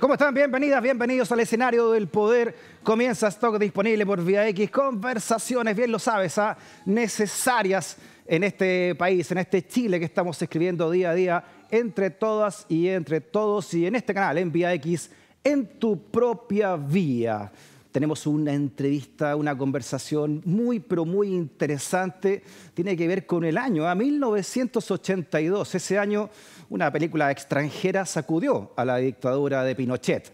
¿Cómo están? Bienvenidas, bienvenidos al escenario del poder. Comienza Stock disponible por Vía X. Conversaciones, bien lo sabes, ¿ah? necesarias en este país, en este Chile que estamos escribiendo día a día, entre todas y entre todos. Y en este canal, en Vía X, en tu propia vía. Tenemos una entrevista, una conversación muy, pero muy interesante. Tiene que ver con el año, ¿ah? a 1982, ese año una película extranjera sacudió a la dictadura de Pinochet.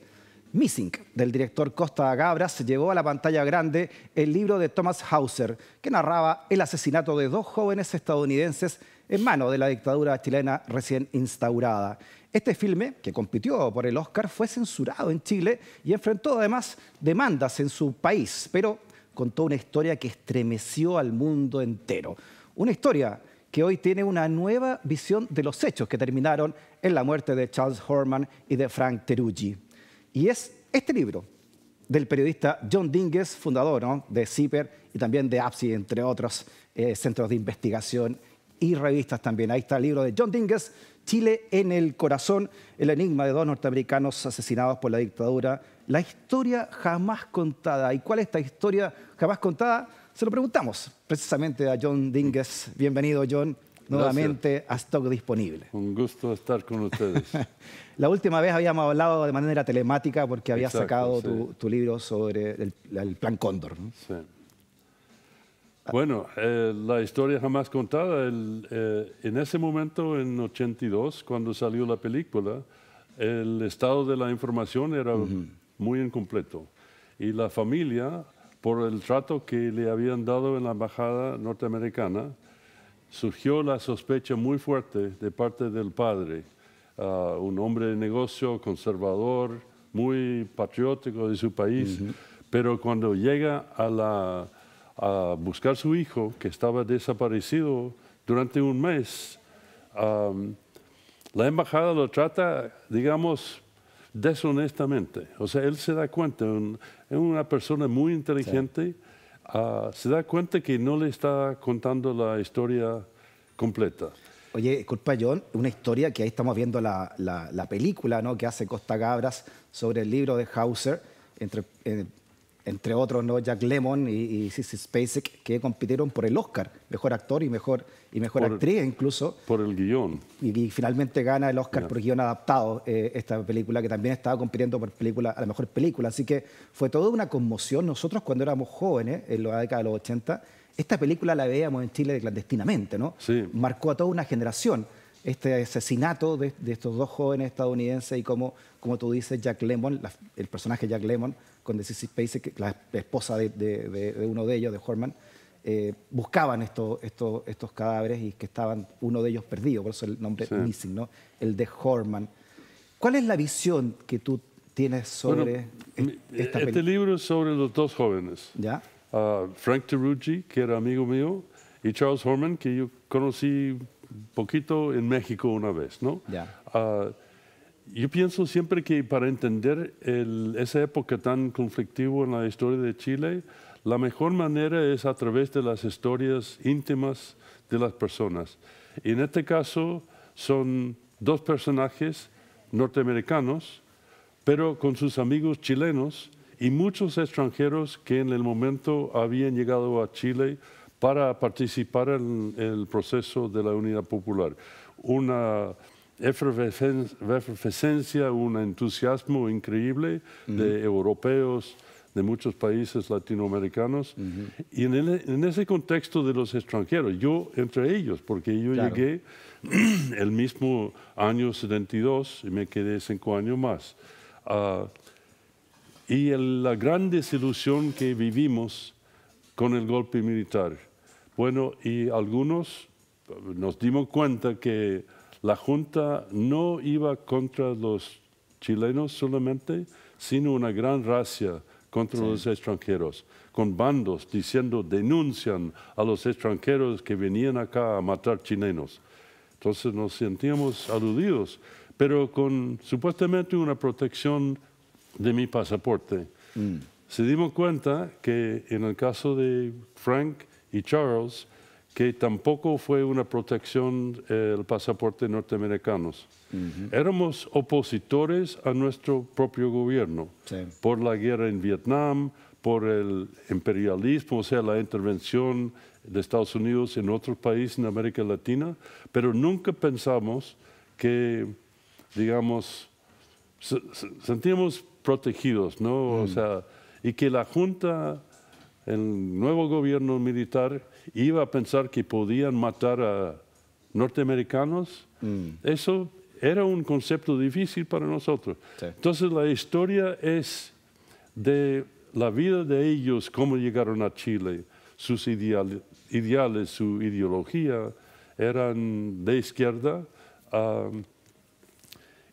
Missing, del director Costa Gabras, llevó a la pantalla grande el libro de Thomas Hauser, que narraba el asesinato de dos jóvenes estadounidenses en mano de la dictadura chilena recién instaurada. Este filme, que compitió por el Oscar, fue censurado en Chile y enfrentó además demandas en su país, pero contó una historia que estremeció al mundo entero. Una historia que hoy tiene una nueva visión de los hechos que terminaron en la muerte de Charles Horman y de Frank Teruggi. Y es este libro del periodista John Dinges, fundador de CIPER y también de APSI, entre otros eh, centros de investigación y revistas también. Ahí está el libro de John Dinges, Chile en el corazón, el enigma de dos norteamericanos asesinados por la dictadura, la historia jamás contada. ¿Y cuál es esta historia jamás contada? Se lo preguntamos precisamente a John Dinges. Bienvenido, John, nuevamente a Stock Disponible. Un gusto estar con ustedes. la última vez habíamos hablado de manera telemática porque habías sacado tu, libro sobre el, plan Cóndor. ¿no? Sí. Bueno, eh, la historia jamás contada. Eh, en ese momento, en 82, cuando salió la película, el estado de la información era muy incompleto. Y la familia por el trato que le habían dado en la embajada norteamericana, surgió la sospecha muy fuerte de parte del padre, un hombre de negocio conservador, muy patriótico de su país, pero cuando llega a, buscar su hijo, que estaba desaparecido durante un mes, la embajada lo trata, digamos, deshonestamente. O sea, él se da cuenta, es una persona muy inteligente, ah, se da cuenta que no le está contando la historia completa. Oye, disculpa John, una historia que ahí estamos viendo la, la, película ¿no? que hace Costa Gabras sobre el libro de Hauser, entre, eh, entre otros, ¿no? Jack lemon y, y Sissy Spacek, que compitieron por el Oscar, mejor actor y mejor, y mejor actriz incluso. Por el guión. Y, finalmente gana el Oscar por guión adaptado eh, esta película, que también estaba compitiendo por película, la mejor película. Así que fue toda una conmoción. Nosotros cuando éramos jóvenes, en la década de los 80, esta película la veíamos en Chile clandestinamente, ¿no? Marcó a toda una generación este asesinato de, estos dos jóvenes estadounidenses y como, como tú dices, Jack Lemmon, el personaje Jack Lemmon con de Space, la esposa de, de, uno de ellos, de Horman, eh, buscaban estos, estos, estos cadáveres y que estaban uno de ellos perdido, por eso el nombre Missing, ¿no? el de Horman. ¿Cuál es la visión que tú tienes sobre esta este película? Este libro es sobre los dos jóvenes. ¿Ya? Ah, Frank Teruggi, que era amigo mío, y Charles Horman, que yo conocí poquito en México una vez, ¿no? Ah, yo pienso siempre que para entender el, esa época tan conflictiva en la historia de Chile, la mejor manera es a través de las historias íntimas de las personas. Y en este caso son dos personajes norteamericanos, pero con sus amigos chilenos y muchos extranjeros que en el momento habían llegado a Chile para participar en el proceso de la unidad popular. Una efervescencia, un entusiasmo increíble de europeos, de muchos países latinoamericanos. Y en, ese contexto de los extranjeros, yo entre ellos, porque yo llegué el mismo año 72 y me quedé cinco años más. Ah, y la gran desilusión que vivimos con el golpe militar bueno, y algunos nos dimos cuenta que la Junta no iba contra los chilenos solamente, sino una gran racia contra los extranjeros, con bandos diciendo denuncian a los extranjeros que venían acá a matar chilenos. Entonces nos sentíamos aludidos, pero con supuestamente una protección de mi pasaporte. Mm. Se dimos cuenta que en el caso de Frank, y Charles, que tampoco fue una protección eh, el pasaporte norteamericano. Éramos opositores a nuestro propio gobierno por la guerra en Vietnam, por el imperialismo, o sea, la intervención de Estados Unidos en otros países en América Latina, pero nunca pensamos que, digamos, sentíamos protegidos, ¿no? O mm. sea, y que la Junta el nuevo gobierno militar iba a pensar que podían matar a norteamericanos, mm. eso era un concepto difícil para nosotros. Entonces la historia es de la vida de ellos, cómo llegaron a Chile, sus ideales, su ideología, eran de izquierda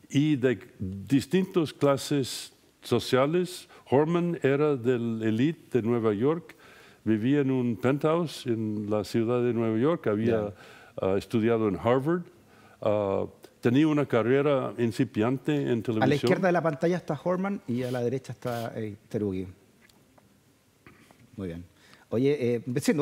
y de distintas clases sociales Horman era del elite de Nueva York, vivía en un penthouse en la ciudad de Nueva York, había ah, estudiado en Harvard, ah, tenía una carrera incipiente en televisión. A la izquierda de la pantalla está Horman y a la derecha está hey, eh, Muy bien. Oye, eh,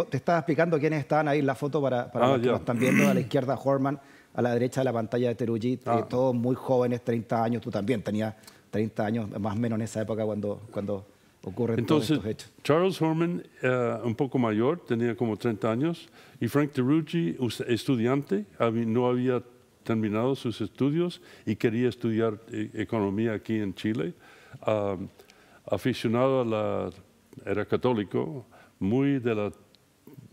te estaba explicando quiénes estaban ahí en la foto para, para ah, los que nos están viendo. A la izquierda Horman, a la derecha de la pantalla de Terugi, eh, todos muy jóvenes, 30 años, tú también tenías 30 años, más o menos en esa época cuando, cuando ocurren Entonces, todos estos hechos. Charles Horman, eh, un poco mayor, tenía como 30 años, y Frank DeRucci, estudiante, no había terminado sus estudios y quería estudiar eh, economía aquí en Chile. aficionado a la... era católico, muy de la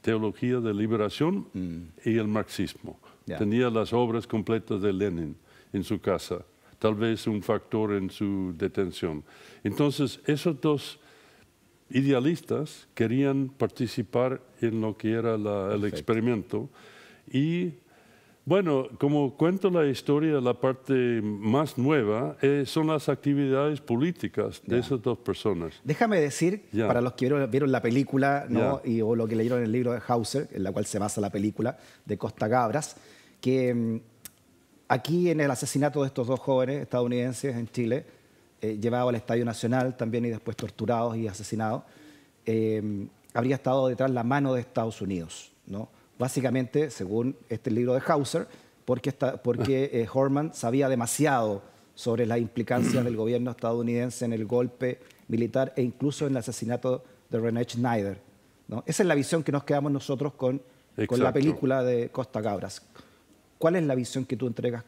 teología de liberación mm. y el marxismo. Tenía las obras completas de Lenin en su casa tal vez un factor en su detención. Entonces, esos dos idealistas querían participar en lo que era el experimento y bueno, como cuento la historia, la parte más nueva eh, son las actividades políticas de esas dos personas. Déjame decir, para los que vieron, la película y, o lo que leyeron el libro de Hauser, en la cual se basa la película de Costa Cabras, que mm, Aquí en el asesinato de estos dos jóvenes estadounidenses en Chile, eh, llevados al Estadio Nacional también y después torturados y asesinados, eh, habría estado detrás la mano de Estados Unidos, ¿no? Básicamente, según este libro de Hauser, porque, porque eh, Horman sabía demasiado sobre las implicancias del gobierno estadounidense en el golpe militar e incluso en el asesinato de René Schneider. ¿no? Esa es la visión que nos quedamos nosotros con, con la película de Costa Cabras. ¿Cuál es la visión que tú entregas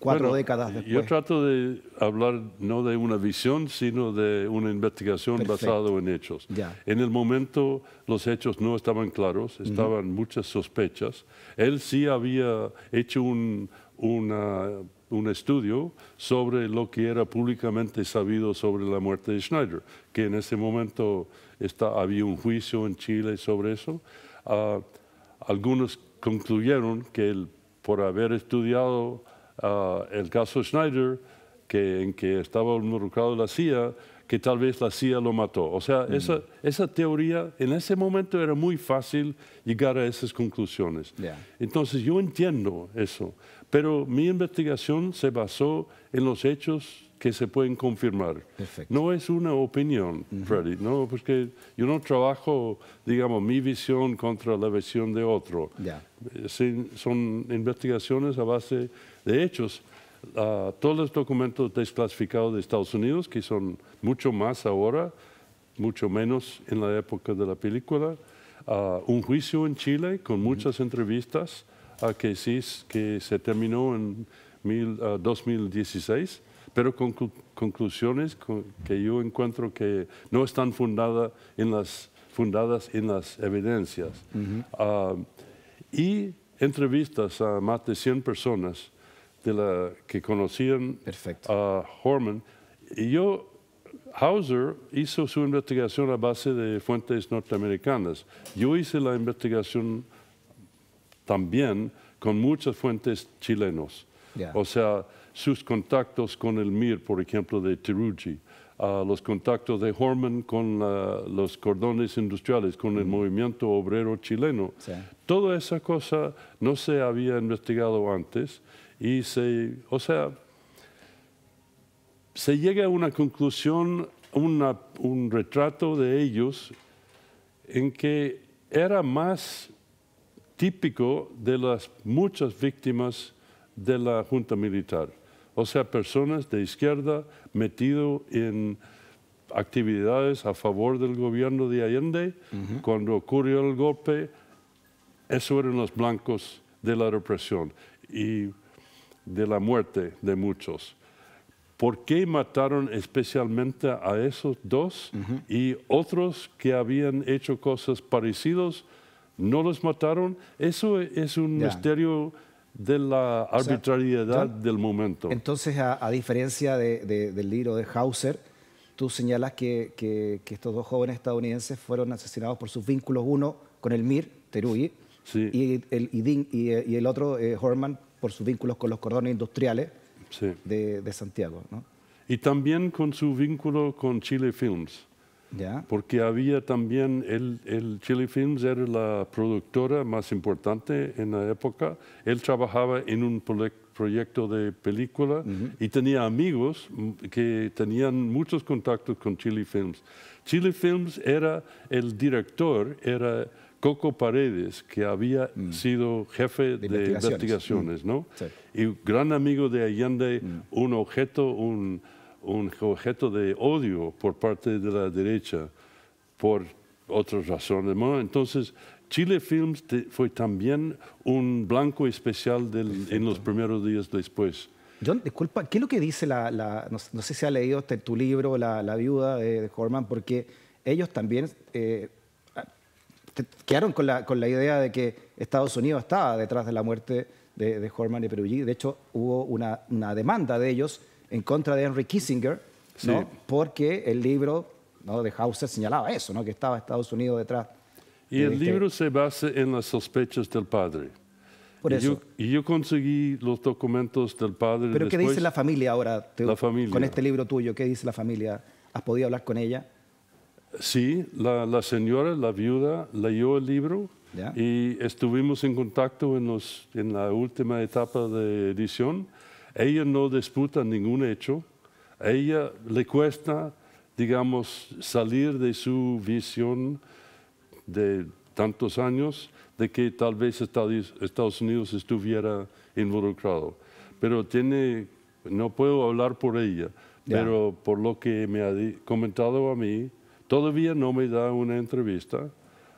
cuatro décadas después? Yo trato de hablar no de una visión, sino de una investigación basada en hechos. Ya. En el momento los hechos no estaban claros, estaban muchas sospechas. Él sí había hecho un, una, un estudio sobre lo que era públicamente sabido sobre la muerte de Schneider, que en ese momento está, había un juicio en Chile sobre eso. Ah, algunos concluyeron que el por haber estudiado ah, el caso Schneider, que, en que estaba involucrado la CIA, que tal vez la CIA lo mató. O sea, mm. esa, esa, teoría en ese momento era muy fácil llegar a esas conclusiones. Entonces yo entiendo eso, pero mi investigación se basó en los hechos que se pueden confirmar. No es una opinión, Freddy, ¿no? porque yo no trabajo, digamos, mi visión contra la visión de otro. Eh, son investigaciones a base de hechos. Ah, todos los documentos desclasificados de Estados Unidos, que son mucho más ahora, mucho menos en la época de la película, ah, un juicio en Chile con muchas entrevistas a ah, que, que se terminó en 2016 pero con conclusiones que yo encuentro que no están fundadas en las, fundadas en las evidencias. Ah, y entrevistas a más de 100 personas de la, que conocían a Horman. Y yo, Hauser hizo su investigación a base de fuentes norteamericanas. Yo hice la investigación también con muchas fuentes chilenos. O sea, sus contactos con el MIR, por ejemplo, de Tirugi, ah, los contactos de Horman con ah, los cordones industriales, con el movimiento obrero chileno. Toda esa cosa no se había investigado antes y se, o sea, se llega a una conclusión, un retrato de ellos en que era más típico de las muchas víctimas de la Junta Militar. O sea, personas de izquierda metido en actividades a favor del gobierno de Allende. Cuando ocurrió el golpe, eso eran los blancos de la represión y de la muerte de muchos. ¿Por qué mataron especialmente a esos dos y otros que habían hecho cosas parecidas? ¿No los mataron? Eso es un misterio de la arbitrariedad del momento. Entonces, a, diferencia del libro de Hauser, tú señalas que, estos dos jóvenes estadounidenses fueron asesinados por sus vínculos, uno con el MIR, Teruy, y, el, y, el otro, Horman, eh, por sus vínculos con los cordones industriales de, Santiago. Y también con su vínculo con Chile Films. Porque había también, el, el, Chile Films era la productora más importante en la época. Él trabajaba en un proyecto de película y tenía amigos mm, que tenían muchos contactos con Chile Films. Chile Films era, el director era Coco Paredes, que había mm. sido jefe de, investigaciones, mm. ¿no? Y gran amigo de Allende, un objeto, un un objeto de odio por parte de la derecha por otras razones. ¿no? Entonces, Chile Films fue también un blanco especial en los primeros días después. John, disculpa, ¿qué es lo que dice la, no, sé si ha leído este, tu libro, La, viuda de, Horman, porque ellos también eh, quedaron con la, idea de que Estados Unidos estaba detrás de la muerte de, de Horman y Perugí. De hecho, hubo una demanda de ellos en contra de Henry Kissinger, ¿no? porque el libro ¿no? de Hauser señalaba eso, ¿no? que estaba Estados Unidos detrás. Y el este libro se basa en las sospechas del padre. Por y, eso. Yo, y yo conseguí los documentos del padre. ¿Pero qué dice la familia ahora con este libro tuyo? ¿Qué dice la familia? ¿Has podido hablar con ella? Sí, la, señora, la viuda, leyó el libro y estuvimos en contacto en, los, en la última etapa de edición. Ella no disputa ningún hecho, a ella le cuesta, digamos, salir de su visión de tantos años de que tal vez Estados Unidos estuviera involucrado. Pero tiene, no puedo hablar por ella, pero por lo que me ha comentado a mí, todavía no me da una entrevista.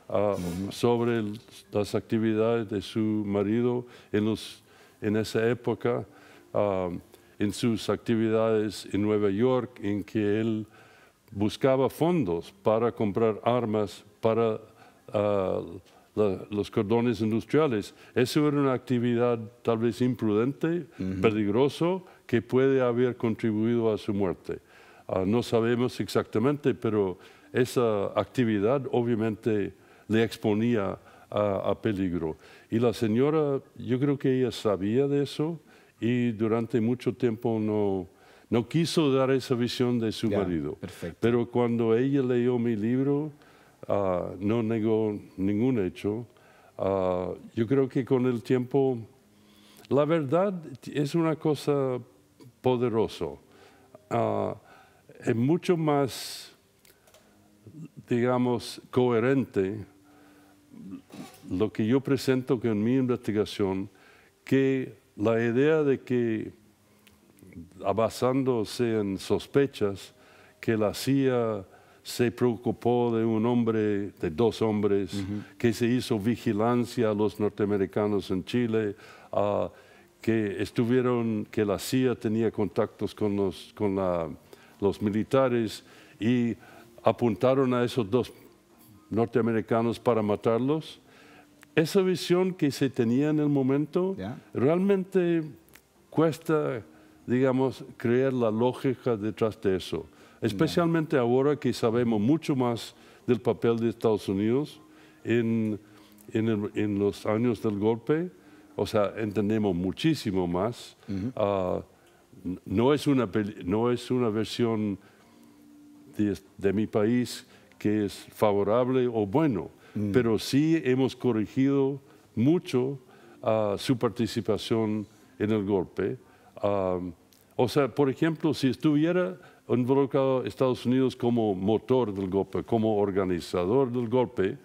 Ah, sobre las actividades de su marido en esa época Um, en sus actividades en Nueva York, en que él buscaba fondos para comprar armas para uh, los cordones industriales. Eso era una actividad tal vez imprudente, peligroso, que puede haber contribuido a su muerte. Ah, no sabemos exactamente, pero esa actividad obviamente le exponía a, peligro. Y la señora, yo creo que ella sabía de eso, y durante mucho tiempo no, no quiso dar esa visión de su marido. Pero cuando ella leyó mi libro, ah, no negó ningún hecho. Ah, yo creo que con el tiempo, la verdad es una cosa poderosa. Ah, es mucho más, digamos, coherente lo que yo presento en mi investigación que la idea de que, basándose en sospechas, que la CIA se preocupó de un hombre, de dos hombres, que se hizo vigilancia a los norteamericanos en Chile, que estuvieron, que la CIA tenía contactos con los militares y apuntaron a esos dos norteamericanos para matarlos esa visión que se tenía en el momento realmente cuesta, digamos, creer la lógica detrás de eso. Especialmente ahora que sabemos mucho más del papel de Estados Unidos en, en, los años del golpe, o sea, entendemos muchísimo más. Ah, no, es una, versión de mi país que es favorable o bueno Mm. pero sí hemos corregido mucho ah, su participación en el golpe. o sea, por ejemplo, si estuviera involucrado Estados Unidos como motor del golpe, como organizador del golpe,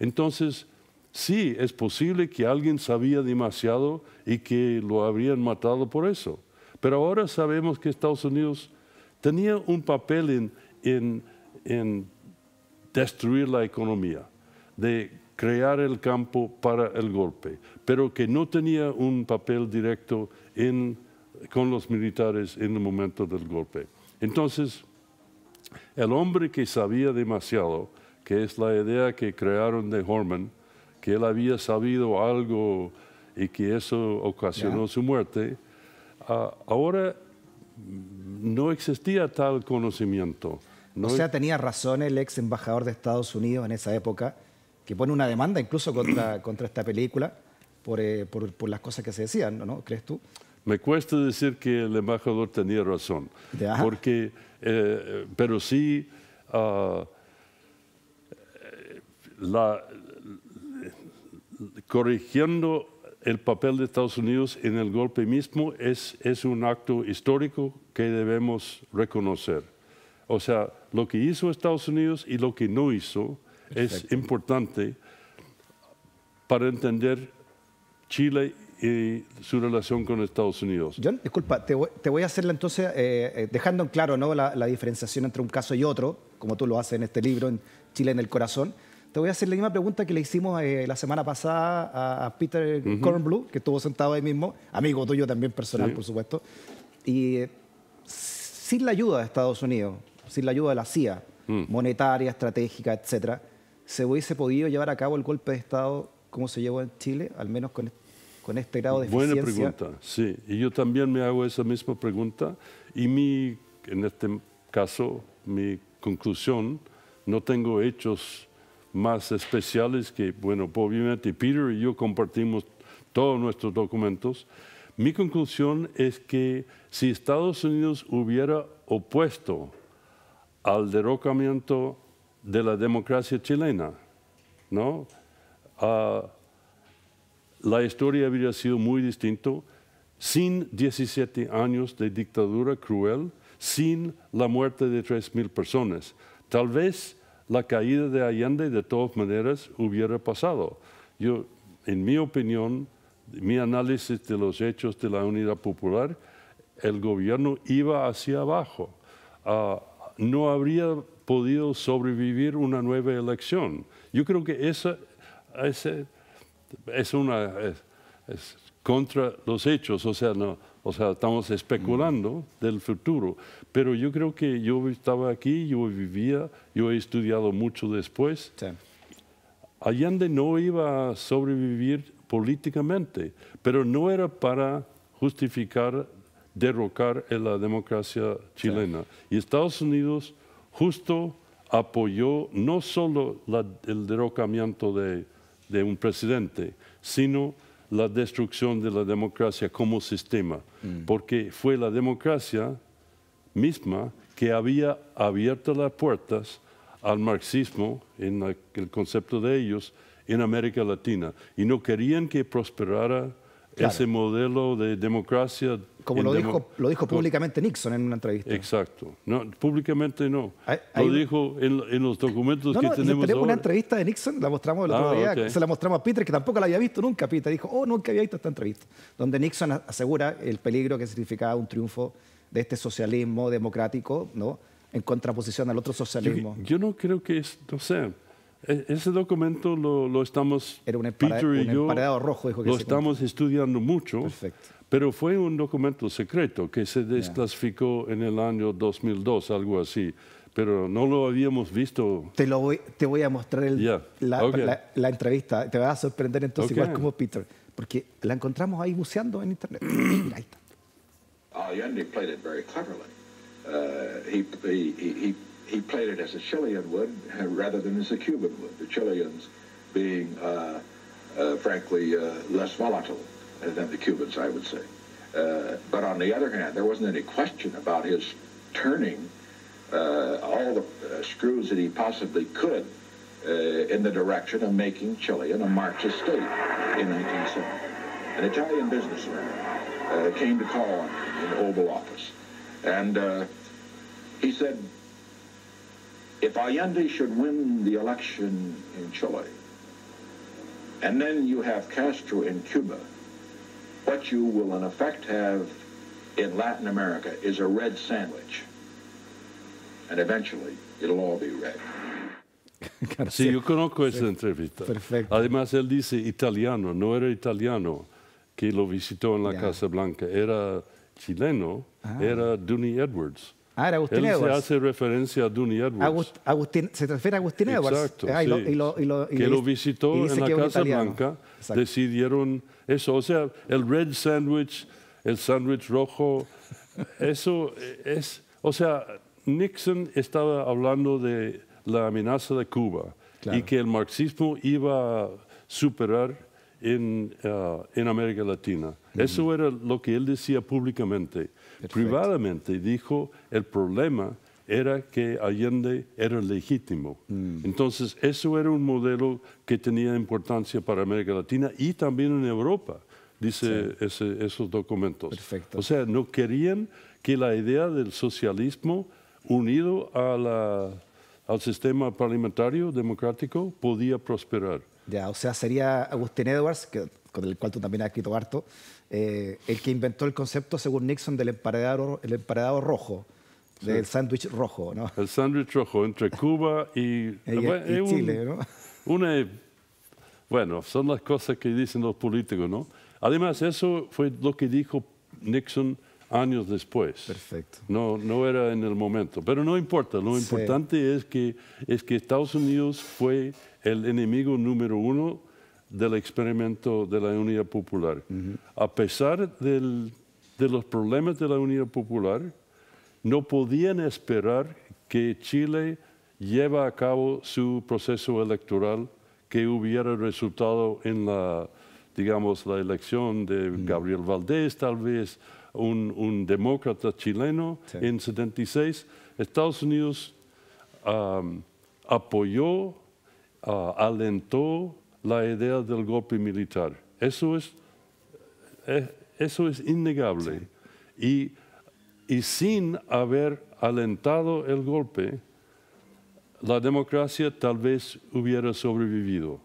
entonces sí es posible que alguien sabía demasiado y que lo habrían matado por eso. Pero ahora sabemos que Estados Unidos tenía un papel en destruir la economía de crear el campo para el golpe, pero que no tenía un papel directo con los militares en el momento del golpe. Entonces, el hombre que sabía demasiado, que es la idea que crearon de Horman, que él había sabido algo y que eso ocasionó su muerte, ahora no existía tal conocimiento. No o sea, tenía razón el ex embajador de Estados Unidos en esa época que pone una demanda incluso contra, esta película eh, por, las cosas que se decían, ¿no? ¿Crees tú? Me cuesta decir que el embajador tenía razón, porque, eh, pero sí, ah, corrigiendo el papel de Estados Unidos en el golpe mismo es un acto histórico que debemos reconocer. O sea, lo que hizo Estados Unidos y lo que no hizo es importante para entender Chile y su relación con Estados Unidos. John, disculpa, te voy, a hacerla entonces, eh, eh, dejando en claro ¿no? La, diferenciación entre un caso y otro, como tú lo haces en este libro, en Chile en el Corazón. Te voy a hacer la misma pregunta que le hicimos eh, la semana pasada a, Peter uh que estuvo sentado ahí mismo, amigo tuyo también personal, por supuesto. Y sin la ayuda de Estados Unidos, sin la ayuda de la CIA, mm. monetaria, estratégica, etcétera, se hubiese podido llevar a cabo el golpe de Estado como se llevó en Chile, al menos con, este grado de Buena pregunta, sí. Y yo también me hago esa misma pregunta. Y mi, en este caso, mi conclusión, no tengo hechos más especiales que, bueno, obviamente Peter y yo compartimos todos nuestros documentos. Mi conclusión es que si Estados Unidos hubiera opuesto al derrocamiento de la democracia chilena, ¿no? Ah, la historia habría sido muy distinta sin 17 años de dictadura cruel, sin la muerte de 3.000 personas. Tal vez la caída de Allende de todas maneras hubiera pasado. Yo, en mi opinión, mi análisis de los hechos de la Unidad Popular, el gobierno iba hacia abajo. Ah, no habría podido sobrevivir una nueva elección. Yo creo que esa, es una contra los hechos, o sea, no, o sea, estamos especulando mm. del futuro. Pero yo creo que yo estaba aquí, yo vivía, yo he estudiado mucho después. Allende no iba a sobrevivir políticamente, pero no era para justificar derrocar la democracia chilena. Y Estados Unidos justo apoyó no solo el derrocamiento de, un presidente, sino la destrucción de la democracia como sistema, mm. porque fue la democracia misma que había abierto las puertas al marxismo, en el concepto de ellos, en América Latina, y no querían que prosperara ese modelo de democracia. Como lo, dijo, lo dijo públicamente Nixon en una entrevista. Exacto. No, públicamente no. Lo dijo en, en los documentos que no, tenemos. Tenemos una entrevista de Nixon, la mostramos el otro ah, día, se la mostramos a Peter, que tampoco la había visto nunca. Peter dijo, oh, nunca había visto esta entrevista, donde Nixon asegura el peligro que significaba un triunfo de este socialismo democrático, ¿no? En contraposición al otro socialismo. Yo, no creo que esto sea... E-, ese documento lo, estamos, Era un, Peter rojo, dijo que lo estamos estudiando mucho, Perfecto. pero fue un documento secreto que se desclasificó en el año 2002, algo así pero no lo habíamos visto. Te, lo voy, te voy a mostrar el, la, entrevista. Te va a sorprender entonces, igual como Peter, porque la encontramos ahí buceando en internet. ahí está. Oh, played it very cleverly. Uh, he played it as a Chilean would uh, rather than as a Cuban would, the Chileans being, uh, uh, frankly, uh, less volatile uh, than the Cubans, I would say. Uh, but on the other hand, there wasn't any question about his turning all the screws that he possibly could in the direction of making Chile a Marxist state in 1970. An Italian businessman came to call on him in the Oval Office, and he said, if Allende should win the election in Chile, and then you have Castro in Cuba, what you will in effect have in Latin America is a red sandwich. And eventually it'll all be red. sí, yo conozco esa entrevista. Perfecto. Además, él dice italiano, no era italiano que lo visitó en la yeah. Casa Blanca, era chileno, ah. era Dooney Edwards. Ah, Agustín Él Se hace referencia a Dooney Edwards. se refiere a Agustín Edwards. Exacto. Ah, lo, que lo visitó en la Casa Blanca. Decidieron eso. O sea, el red sandwich, el sandwich rojo, eso es. O sea, Nixon estaba hablando de la amenaza de Cuba y que el marxismo iba a superar en, ah, en América Latina. Eso era lo que él decía públicamente privadamente dijo el problema era que Allende era legítimo. Mm. Entonces, eso era un modelo que tenía importancia para América Latina y también en Europa, dice esos documentos. Perfecto. O sea, no querían que la idea del socialismo unido al sistema parlamentario democrático podía prosperar. Ya, o sea, sería Agustín Edwards, que, con el cual tú también has escrito harto, eh, el que inventó el concepto, según Nixon, del emparedado, el emparedado rojo, del sándwich rojo, ¿no? El sándwich rojo entre Cuba y, Chile, ¿no? E, bueno, son las cosas que dicen los políticos, ¿no? Además, eso fue lo que dijo Nixon años después. Perfecto. No, no era en el momento, pero no importa. Lo importante es que Estados Unidos fue el enemigo número uno del experimento de la Unidad Popular. A pesar de los problemas de la Unidad Popular, no podían esperar que Chile lleva a cabo su proceso electoral que hubiera resultado en la, digamos, la elección de Gabriel Valdés, tal vez un, demócrata chileno en 76. Estados Unidos apoyó, ah, alentó la idea del golpe militar. Eso es, eh, eso es innegable. Y, sin haber alentado el golpe, la democracia tal vez hubiera sobrevivido.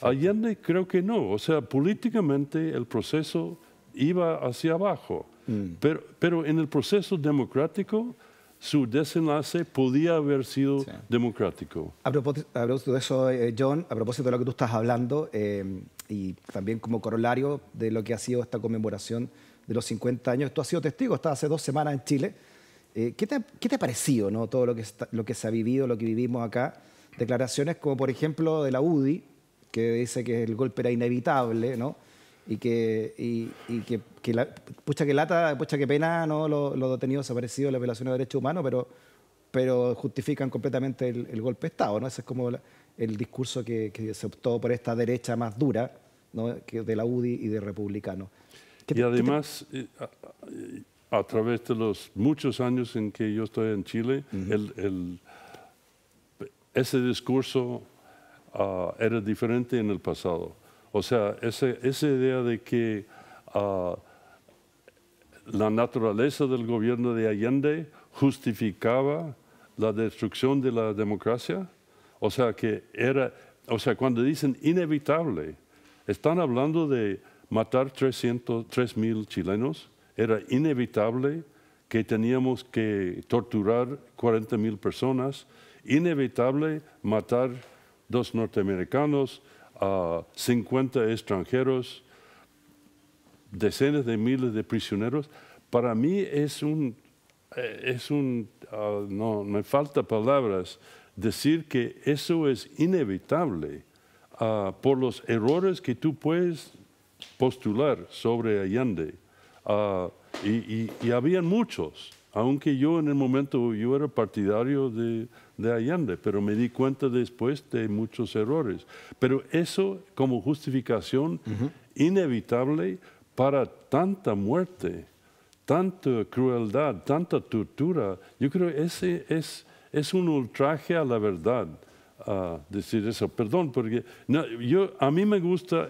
Allende creo que no. O sea, políticamente el proceso iba hacia abajo. Mm. pero en el proceso democrático su desenlace podía haber sido democrático. A propósito, de eso, eh, John, a propósito de lo que tú estás hablando, eh, y también como corolario de lo que ha sido esta conmemoración de los 50 años, tú has sido testigo, estás hace dos semanas en Chile. Eh, ¿qué, te, ha parecido ¿no? todo lo que, lo que se ha vivido, lo que vivimos acá? Declaraciones como, por ejemplo, de la UDI, que dice que el golpe era inevitable, ¿no? y que, y, que, pucha que lata, pucha que pena, ¿no? Los, detenidos detenidos desaparecidos, las violaciones de derechos humanos, pero, pero justifican completamente el, golpe de Estado, ¿no? Ese es como el discurso que, que, se optó por esta derecha más dura, ¿no? Que de la UDI y de republicano. Y además, eh, a, través de los muchos años en que yo estoy en Chile, el, ese discurso ah, era diferente en el pasado o sea, esa idea de que ah, la naturaleza del gobierno de Allende justificaba la destrucción de la democracia, o sea, que era, o sea, cuando dicen inevitable, están hablando de matar mil chilenos, era inevitable que teníamos que torturar 40.000 personas, inevitable matar dos norteamericanos, a 50 extranjeros, decenas de miles de prisioneros, para mí es un, eh, ah, no, me falta palabras, decir que eso es inevitable ah, por los errores que tú puedes postular sobre Allende. Ah, y, y habían muchos aunque yo en el momento yo era partidario de, Allende, pero me di cuenta después de muchos errores. Pero eso como justificación inevitable para tanta muerte, tanta crueldad, tanta tortura, yo creo que ese es, es un ultraje a la verdad decir eso. Perdón, porque yo, a mí me gusta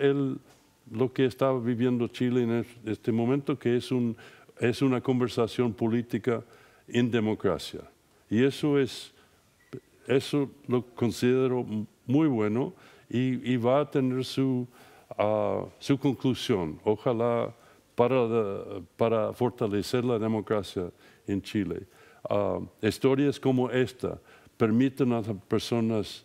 lo que está viviendo Chile en este momento, que es un es una conversación política en democracia. Y eso, es, eso lo considero muy bueno y, va a tener su, ah, conclusión, ojalá para, fortalecer la democracia en Chile. Ah, historias como esta permiten a las personas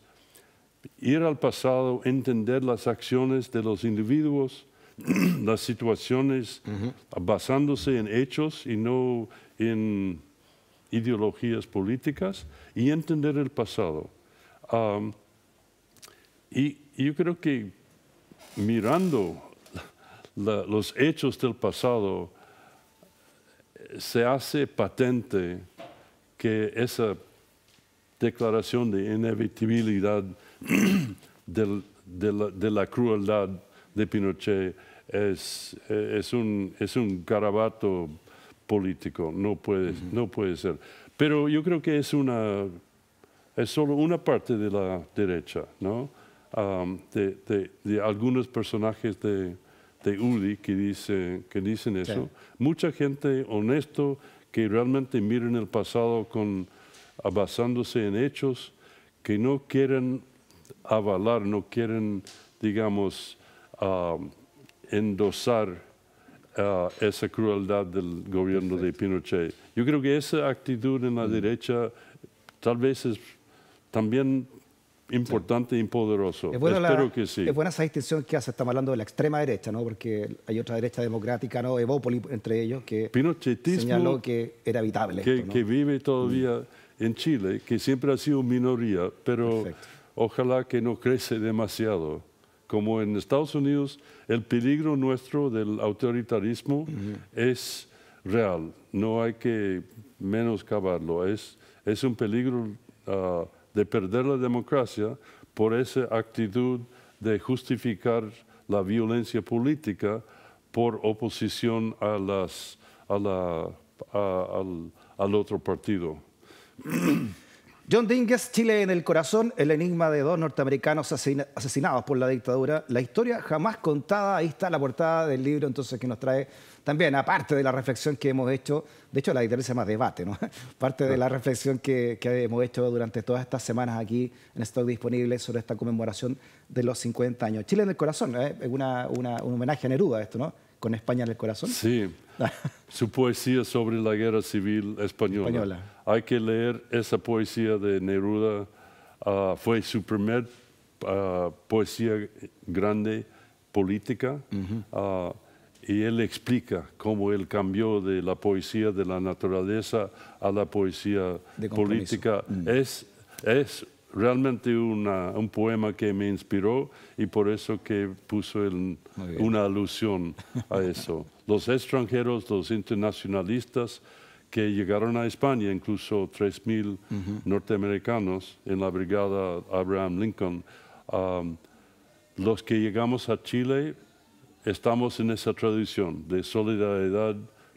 ir al pasado, entender las acciones de los individuos, las situaciones basándose en hechos y no en ideologías políticas y entender el pasado. y, yo creo que mirando los hechos del pasado se hace patente que esa declaración de inevitabilidad de la crueldad de Pinochet es, es, un, es un garabato político, no puede, no puede ser. Pero yo creo que es, una, es solo una parte de la derecha, ¿no? de, de, algunos personajes de, de UDI que, dice, que dicen eso. Mucha gente honesto que realmente miren el pasado con, basándose en hechos que no quieren avalar, no quieren, digamos, endosar ah, esa crueldad del gobierno de Pinochet. Yo creo que esa actitud en la mm. derecha tal vez es también importante e y Es buena Espero que sí. esa distinción que hace, estamos hablando de la extrema derecha, ¿no? Porque hay otra derecha democrática, ¿no? Evópoli, entre ellos, que señaló que era habitable. Que, vive todavía mm. en Chile, que siempre ha sido minoría, pero ojalá que no crece demasiado como en Estados Unidos, el peligro nuestro del autoritarismo es real, no hay que menoscabarlo, es, es un peligro ah, de perder la democracia por esa actitud de justificar la violencia política por oposición al otro partido. John Dinges, Chile en el corazón, el enigma de dos norteamericanos asesinados por la dictadura, la historia jamás contada, ahí está la portada del libro entonces que nos trae también, aparte de la reflexión que hemos hecho, de hecho la dictadura se llama Debate, ¿no? Parte de la reflexión que, hemos hecho durante todas estas semanas aquí en Stock Disponible sobre esta conmemoración de los 50 años. Chile en el corazón, ¿eh? un homenaje a Neruda esto, ¿no? con España en el corazón. Sí, su poesía sobre la guerra civil española. Hay que leer esa poesía de Neruda. Ah, fue su primer ah, poesía grande política ah, y él explica cómo él cambió de la poesía de la naturaleza a la poesía política. Mm. Es, es realmente un poema que me inspiró y por eso que puso una alusión a eso. Los extranjeros, los internacionalistas que llegaron a España, incluso 3.000 mil norteamericanos en la brigada Abraham Lincoln, um, los que llegamos a Chile estamos en esa tradición de solidaridad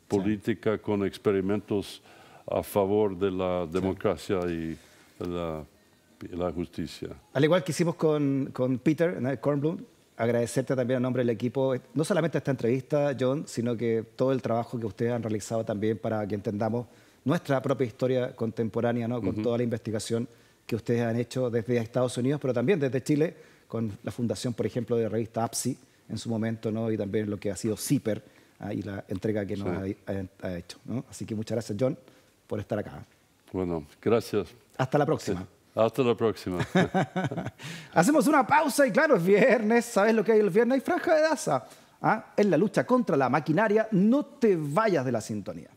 política con experimentos a favor de la democracia y la la justicia. Al igual que hicimos con, con Peter Kornblum, agradecerte también a nombre del equipo, eh, no solamente esta entrevista, John, sino que todo el trabajo que ustedes han realizado también para que entendamos nuestra propia historia contemporánea, ¿no? con toda la investigación que ustedes han hecho desde Estados Unidos, pero también desde Chile, con la fundación, por ejemplo, de la revista APSI en su momento, ¿no? y también lo que ha sido CIPER ¿ah? y la entrega que nos ha, hecho. ¿no? Así que muchas gracias, John, por estar acá. Bueno, gracias. Hasta la próxima. Hasta la próxima. Hacemos una pausa y claro, es viernes, ¿sabes lo que hay el viernes? Hay franja de Daza. ¿ah? En la lucha contra la maquinaria, no te vayas de la sintonía.